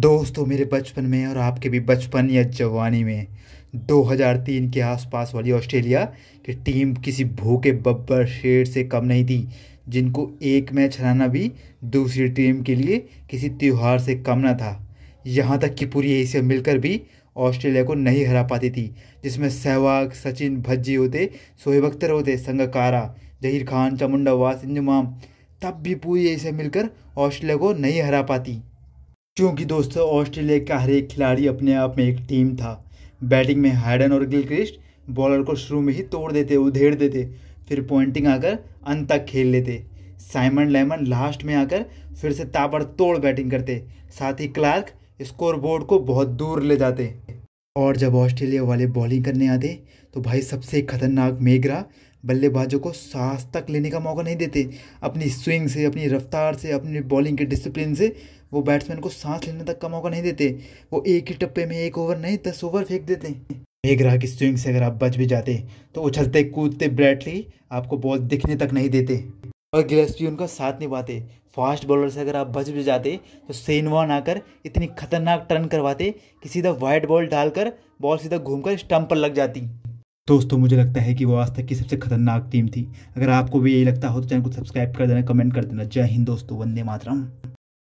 दोस्तों मेरे बचपन में और आपके भी बचपन या जवानी में 2003 के आसपास वाली ऑस्ट्रेलिया की टीम किसी भूखे बब्बर शेर से कम नहीं थी जिनको एक मैच हराना भी दूसरी टीम के लिए किसी त्यौहार से कम ना था यहाँ तक कि पूरी एशिया मिलकर भी ऑस्ट्रेलिया को नहीं हरा पाती थी जिसमें सहवाग सचिन भज्जी होते सोहेब अख्तर होते संगकारा जहीर खान चामुंडा वास इंजमाम तब भी पूरी एशिया मिलकर ऑस्ट्रेलिया को नहीं हरा पाती क्योंकि दोस्तों ऑस्ट्रेलिया का हर एक खिलाड़ी अपने आप में एक टीम था बैटिंग में हाइडन और गिलक्रिस्ट बॉलर को शुरू में ही तोड़ देते उधेड़ देते फिर पॉइंटिंग आकर अंत तक खेल लेते साइमन लेमन लास्ट में आकर फिर से ताबड़ तोड़ बैटिंग करते साथ ही क्लार्क स्कोर बोर्ड को बहुत दूर ले जाते और जब ऑस्ट्रेलिया वाले बॉलिंग करने आते तो भाई सबसे खतरनाक मेगरा बल्लेबाजों को सांस तक लेने का मौका नहीं देते अपनी स्विंग से अपनी रफ्तार से अपनी बॉलिंग के डिसिप्लिन से वो बैट्समैन को सांस लेने तक का मौका नहीं देते वो एक ही टप्पे में एक ओवर नहीं दस ओवर फेंक देते हैं एक रहा की स्विंग से अगर आप बच भी जाते तो उछलते कूदते ब्रैटली आपको बॉल दिखने तक नहीं देते और भी उनका साथ नहीं पाते फास्ट बॉलर से अगर आप बच भी जाते तो सेनवान आकर इतनी खतरनाक टर्न करवाते कि सीधा वाइड बॉल डालकर बॉल सीधा घूमकर स्टंप पर लग जाती दोस्तों मुझे लगता है कि वो आज तक की सबसे खतरनाक टीम थी अगर आपको भी यही लगता हो तो चैनल को सब्सक्राइब कर देना कमेंट कर देना जय हिंद दोस्तों वंदे मातरम